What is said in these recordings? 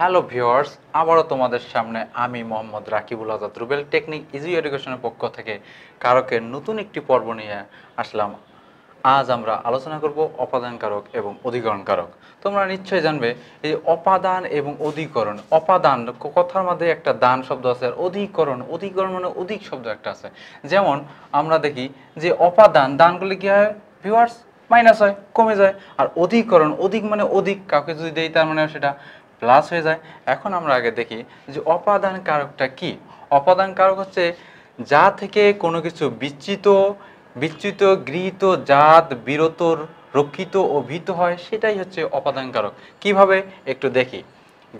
hello viewers আবারও তোমাদের সামনে আমি মোহাম্মদ রাকিবুল আজাদ রুবেল টেকনিক ইজি এডুকেশনের পক্ষ থেকে কারকের নতুন একটি পর্ব নিয়ে আসলাম আজ আমরা আলোচনা করব অপাদান কারক এবং অধিকরণ কারক তোমরা নিশ্চয়ই জানবে এই অপাদান এবং অধিকরণ অপাদান কথার মধ্যে একটা দান শব্দ আছে আর অধিকরণ অধিকরণ মানে অধিক শব্দ একটা আছে যেমন আমরা দেখি যে অপাদান দানগুলি কী হয় ভিওয়ার্স মাইনাস হয় কমে যায় আর অধিকরণ অধিক মানে অধিক কাউকে যদি দেই তার মানে সেটা প্লাস হয়ে যায় এখন আমরা আগে দেখি যে অপাদান কারকটা কি অপাদান কারক হচ্ছে যা থেকে কোনো কিছু বিচ্যুত বিচ্যুত গৃহীত জাত বিরত রক্ষিত ও ভীত হয় সেটাই হচ্ছে অপাদান কারক কীভাবে একটু দেখি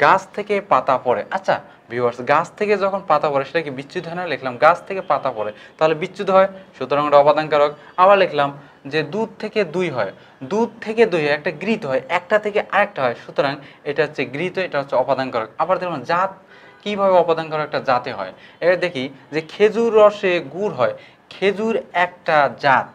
গাছ থেকে পাতা পড়ে আচ্ছা ভিউয়ার্স গাছ থেকে যখন পাতা পড়ে সেটা কি বিচ্যুত হয় না লিখলাম গাছ থেকে পাতা পড়ে তাহলে বিচ্যুত হয় সুতরাং ওটা অপাদান কারক আবার লিখলাম যে দুধ থেকে দুই হয় দুধ থেকে দুই হয় একটা গৃহীত হয় একটা থেকে আরেকটা হয় সুতরাং এটা হচ্ছে গৃহীত এটা হচ্ছে অপাদানকারক আবার দেখুন জাত কীভাবে অপাদানকারক একটা জাতে হয় এবার দেখি যে খেজুর রসে গুড় হয় খেজুর একটা জাত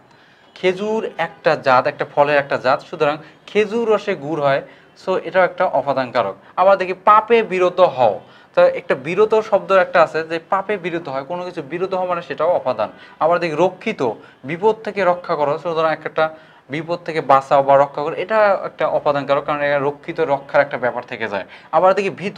খেজুর একটা জাত একটা ফলের একটা জাত সুতরাং খেজুর রসে গুড় হয় সো এটাও একটা অপাদানকারক আবার দেখি পাপে বিরত হও তো একটা বিরত শব্দ একটা আছে যে পাপে বিরত হয় কোনো কিছু বিরত হওয়া মানে সেটাও অপাদান আবার দেখি রক্ষিত বিপদ থেকে রক্ষা করা সুতরাং একটা বিপদ থেকে বাঁচাও বা রক্ষা করো এটা একটা অপাদান কারো কারণ এটা রক্ষিত রক্ষার একটা ব্যাপার থেকে যায় আবার দেখি ভীত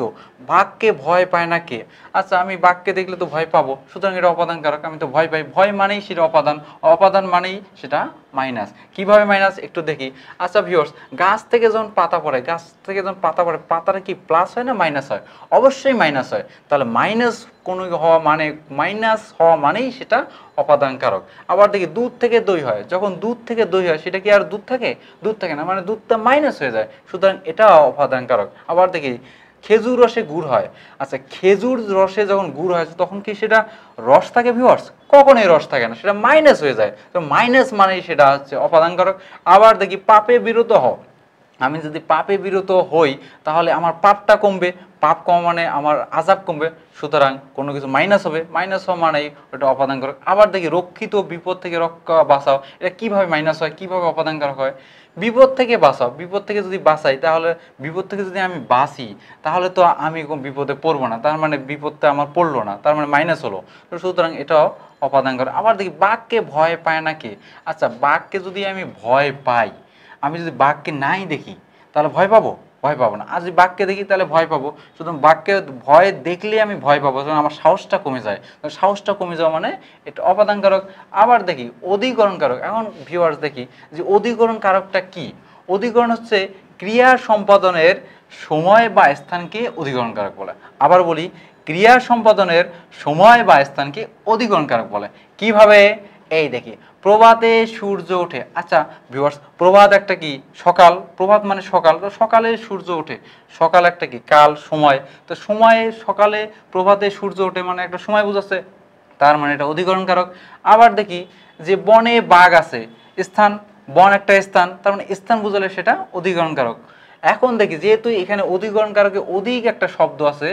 বাঘকে ভয় পায় না কে আচ্ছা আমি বাঘকে দেখলে তো ভয় পাবো সুতরাং এটা অপাদান কারক আমি তো ভয় পাই ভয় মানেই সেটা অপাদান অপাদান মানেই সেটা মাইনাস কিভাবে মাইনাস একটু দেখি আচ্ছা ভিউয়ার্স গাছ থেকে যখন পাতা পড়ে গাছ থেকে যখন পাতা পড়ে পাতাটা কি প্লাস হয় না মাইনাস হয় অবশ্যই মাইনাস হয় তাহলে মাইনাস কোনো হওয়া মানে মাইনাস হওয়া মানেই সেটা অপাদানকারক আবার দেখি দুধ থেকে দই হয় যখন দুধ থেকে দই হয় সেটা কি আর দুধ থাকে দুধ থাকে না মানে দুধটা মাইনাস হয়ে যায় সুতরাং এটা অপাদানকারক আবার দেখি খেজুর রসে গুড় হয় আচ্ছা খেজুর রসে যখন গুড় হয় তখন কি সেটা রস থাকে ভিওয়ার্স কখনোই রস থাকে না সেটা মাইনাস হয়ে যায় তো মাইনাস মানেই সেটা হচ্ছে অপাদানকারক আবার দেখি পাপে বিরত হও আমি যদি পাপে বিরত হই তাহলে আমার পাপটা কমবে পাপ কম মানে আমার আজাব কমবে সুতরাং কোনো কিছু মাইনাস হবে মাইনাস হওয়া মানেই ওটা অপাদান করে আবার দেখি রক্ষিত বিপদ থেকে রক্ষা বাঁচাও এটা কিভাবে মাইনাস হয় কিভাবে অপাদান করা হয় বিপদ থেকে বাঁচাও বিপদ থেকে যদি বাঁচাই তাহলে বিপদ থেকে যদি আমি বাঁচি তাহলে তো আমি বিপদে পড়বো না তার মানে বিপদটা আমার পড়লো না তার মানে মাইনাস হলো তো সুতরাং এটাও অপাদান করে আবার দেখি বাঘকে ভয় পায় না কে আচ্ছা বাঘকে যদি আমি ভয় পাই আমি যদি বাঘকে নাই দেখি তাহলে ভয় পাবো ভয় পাবো না আর যদি বাঘকে দেখি তাহলে ভয় পাবো শুধু বাঘকে ভয় দেখলেই আমি ভয় পাবো কারণ আমার সাহসটা কমে যায় সাহসটা কমে যাওয়া মানে একটু অপাদানকারক আবার দেখি অধিকরণকারক এখন ভিউয়ার্স দেখি যে অধিকরণ কারকটা কি অধিকরণ হচ্ছে ক্রিয়া সম্পাদনের সময় বা স্থানকে অধিকরণ কারক বলে আবার বলি ক্রিয়া সম্পাদনের সময় বা স্থানকে অধিকরণ কারক বলে কিভাবে এই দেখি প্রভাতে সূর্য ওঠে আচ্ছা ভিউয়ার্স প্রভাত একটা কি সকাল প্রভাত মানে সকাল তো সকালে সূর্য ওঠে সকাল একটা কি কাল সময় তো সময়ে সকালে প্রভাতে সূর্য ওঠে মানে একটা সময় বুঝাচ্ছে তার মানে এটা অধিকরণকারক আবার দেখি যে বনে বাঘ আছে স্থান বন একটা স্থান তার মানে স্থান বুঝালে সেটা অধিকরণকারক এখন দেখি যেহেতু এখানে অধিকরণকারকে অধিক একটা শব্দ আছে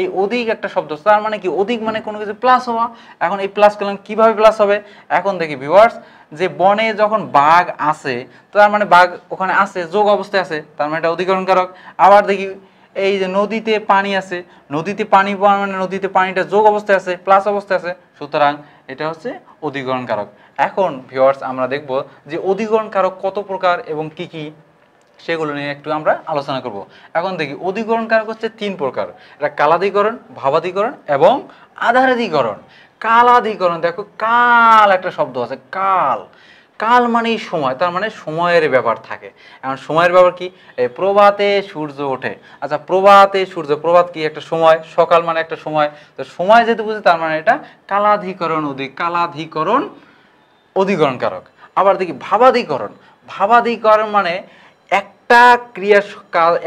এই অধিক একটা শব্দ তার মানে কি অধিক মানে কোনো কিছু প্লাস হওয়া এখন এই প্লাস করলাম কিভাবে প্লাস হবে এখন দেখি ভিউয়ার্স যে বনে যখন বাঘ আসে তার মানে বাঘ ওখানে আছে যোগ অবস্থায় আছে তার মানে এটা অধিকরণকারক আবার দেখি এই যে নদীতে পানি আছে নদীতে পানি পাওয়া মানে নদীতে পানিটা যোগ অবস্থায় আছে প্লাস অবস্থায় আছে সুতরাং এটা হচ্ছে অধিকরণ কারক এখন ভিওয়ার্স আমরা দেখব যে অধিকরণ কারক কত প্রকার এবং কি কি সেগুলো নিয়ে একটু আমরা আলোচনা করব এখন দেখি অধিকরণ কারক হচ্ছে তিন প্রকার এটা কালাধিকরণ ভাবাধিকরণ এবং আধারাধিকরণ কালাধিকরণ দেখো কাল একটা শব্দ আছে কাল কাল মানে সময় তার মানে সময়ের ব্যাপার থাকে এখন সময়ের ব্যাপার কি প্রভাতে সূর্য ওঠে আচ্ছা প্রভাতে সূর্য প্রভাত কি একটা সময় সকাল মানে একটা সময় তো সময় যেহেতু বুঝে তার মানে এটা কালাধিকরণ অধিক কালাধিকরণ অধিকরণ কারক আবার দেখি ভাবাধিকরণ ভাবাধিকরণ মানে একটা ক্রিয়া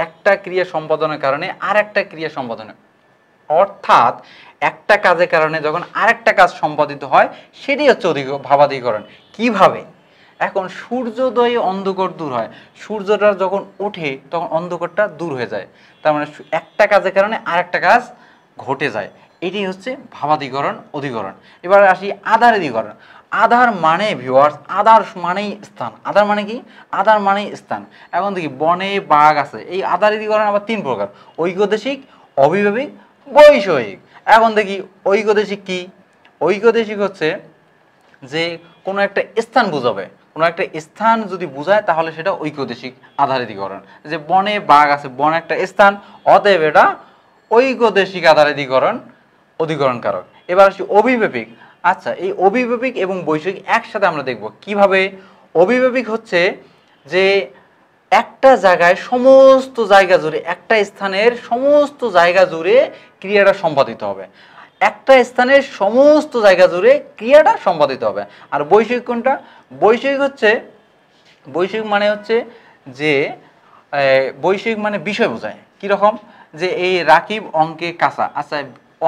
একটা ক্রিয়া সম্পাদনের কারণে আর একটা ক্রিয়া সম্পাদনের অর্থাৎ একটা কাজের কারণে যখন আরেকটা কাজ সম্পাদিত হয় সেটি হচ্ছে অধিক ভাবাধিকরণ কিভাবে এখন সূর্যোদয়ে অন্ধকার দূর হয় সূর্যটা যখন ওঠে তখন অন্ধকারটা দূর হয়ে যায় তার মানে একটা কাজের কারণে আরেকটা কাজ ঘটে যায় এটি হচ্ছে ভাবাধিকরণ অধিকরণ এবার আসি আধার অধিকরণ আধার মানে ভিউয়ার্স আধার মানেই স্থান আধার মানে কি আধার মানেই স্থান এখন দেখি বনে বাঘ আছে এই আধার ইদিকরণ আবার তিন প্রকার ঐক্যদেশিক অভিভাবিক বৈষয়িক এখন দেখি ঐক্যদেশিক কি ঐক্যদেশিক হচ্ছে যে কোনো একটা স্থান বোঝাবে কোনো একটা স্থান যদি বোঝায় তাহলে সেটা ঐক্যদেশিক আধারিতিকরণ যে বনে বাঘ আছে বন একটা স্থান অতএব এটা ঐক্যদেশিক আধারিতিকরণ অধিকরণ কারক এবার আসি অভিব্যাপিক আচ্ছা এই অভিভাবিক এবং বৈষয়িক একসাথে আমরা দেখব কিভাবে অভিভাবিক হচ্ছে যে একটা জায়গায় সমস্ত জায়গা জুড়ে একটা স্থানের সমস্ত জায়গা জুড়ে ক্রিয়াটা সম্পাদিত হবে একটা স্থানের সমস্ত জায়গা জুড়ে ক্রিয়াটা সম্পাদিত হবে আর বৈষয়িক কোনটা বৈষয়িক হচ্ছে বৈষয়িক মানে হচ্ছে যে বৈষয়িক মানে বিষয় বোঝায় কীরকম যে এই রাকিব অঙ্কে কাঁচা আচ্ছা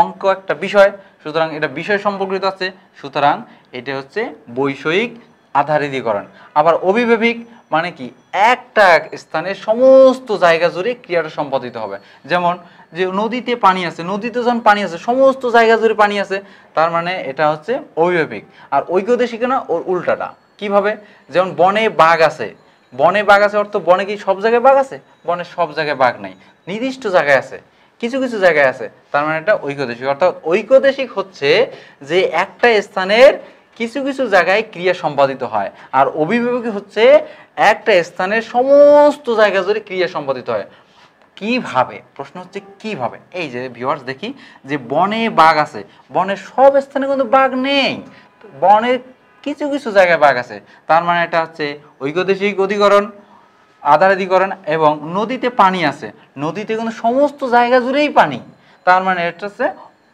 অঙ্ক একটা বিষয় সুতরাং এটা বিষয় সম্পর্কিত আছে সুতরাং এটা হচ্ছে বৈষয়িক আধারিতকরণ আবার অভিভাবিক মানে কি একটা স্থানে সমস্ত জায়গা জুড়ে ক্রিয়াটা সম্পাদিত হবে যেমন যে নদীতে পানি আছে নদীতে যখন পানি আছে সমস্ত জায়গা জুড়ে পানি আছে তার মানে এটা হচ্ছে অভিভাবিক আর ঐক্যদেশিক না ওর উল্টাটা কিভাবে যেমন বনে বাঘ আছে বনে বাঘ আছে অর্থ বনে কি সব জায়গায় বাঘ আছে বনে সব জায়গায় বাঘ নাই নির্দিষ্ট জায়গায় আছে কিছু কিছু জায়গায় আছে তার মানে এটা ঐক্যদেশিক অর্থাৎ ঐক্যদেশিক হচ্ছে যে একটা স্থানের কিছু কিছু জায়গায় ক্রিয়া সম্পাদিত হয় আর অভিভাবক হচ্ছে একটা স্থানের সমস্ত জায়গা জুড়ে ক্রিয়া সম্পাদিত হয় কিভাবে প্রশ্ন হচ্ছে কিভাবে এই যে ভিউয়ার্স দেখি যে বনে বাঘ আছে বনের সব স্থানে কিন্তু বাঘ নেই বনের কিছু কিছু জায়গায় বাঘ আছে তার মানে এটা হচ্ছে ঐক্যদেশিক অধিকরণ আদারাদি এবং নদীতে পানি আছে নদীতে কিন্তু সমস্ত জায়গা জুড়েই পানি তার মানে এটা হচ্ছে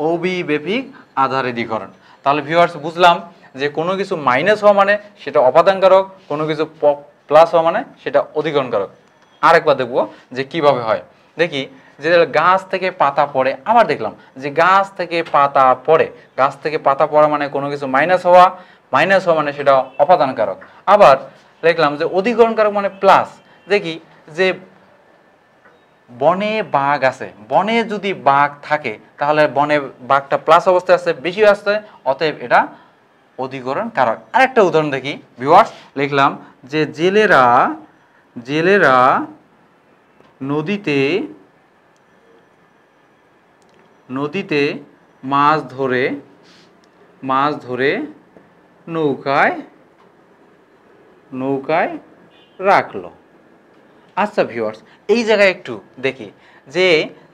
অবিবেপিক আধারিদিকরণ তাহলে ভিউয়ার্স বুঝলাম যে কোনো কিছু মাইনাস হওয়া মানে সেটা অপাদানকারক কোনো কিছু প্লাস হওয়া মানে সেটা অধিকরণকারক আরেকবার দেখবো যে কিভাবে হয় দেখি যে গাছ থেকে পাতা পড়ে আবার দেখলাম যে গাছ থেকে পাতা পড়ে গাছ থেকে পাতা পড়া মানে কোনো কিছু মাইনাস হওয়া মাইনাস হওয়া মানে সেটা অপাদানকারক আবার দেখলাম যে অধিকরণকারক মানে প্লাস দেখি যে বনে বাঘ আছে বনে যদি বাঘ থাকে তাহলে বনে বাঘটা প্লাস অবস্থায় আছে বেশি আসছে অতএব এটা অধিকরণ কারক আরেকটা উদাহরণ দেখি ভিওয়ার্স লিখলাম যে জেলেরা জেলেরা নদীতে নদীতে মাছ ধরে মাছ ধরে নৌকায় নৌকায় রাখলো আচ্ছা ভিউয়ার্স এই জায়গায় একটু দেখি যে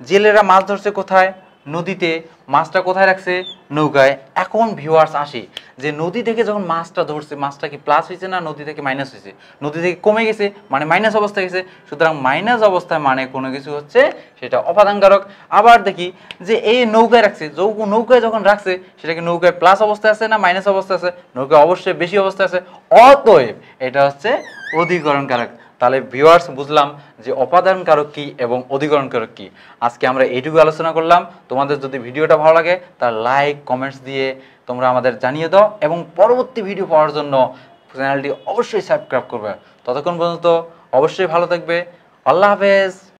জেলেরা মাছ ধরছে কোথায় নদীতে মাছটা কোথায় রাখছে নৌকায় এখন ভিউয়ার্স আসি যে নদী থেকে যখন মাছটা ধরছে মাছটা কি প্লাস হয়েছে না নদী থেকে মাইনাস হয়েছে নদী থেকে কমে গেছে মানে মাইনাস অবস্থায় গেছে সুতরাং মাইনাস অবস্থায় মানে কোনো কিছু হচ্ছে সেটা অপাদানকারক আবার দেখি যে এই নৌকায় রাখছে যৌক নৌকায় যখন রাখছে সেটা কি নৌকায় প্লাস অবস্থায় আছে না মাইনাস অবস্থায় আছে নৌকায় অবশ্যই বেশি অবস্থায় আছে অতএব এটা হচ্ছে অধিকরণ কারক তাহলে ভিউয়ার্স বুঝলাম যে অপাদান কারক কী এবং অধিকরণ কারক কী আজকে আমরা এইটুকু আলোচনা করলাম তোমাদের যদি ভিডিওটা ভালো লাগে তার লাইক কমেন্টস দিয়ে তোমরা আমাদের জানিয়ে দাও এবং পরবর্তী ভিডিও পাওয়ার জন্য চ্যানেলটি অবশ্যই সাবস্ক্রাইব করবে ততক্ষণ পর্যন্ত অবশ্যই ভালো থাকবে আল্লাহ হাফেজ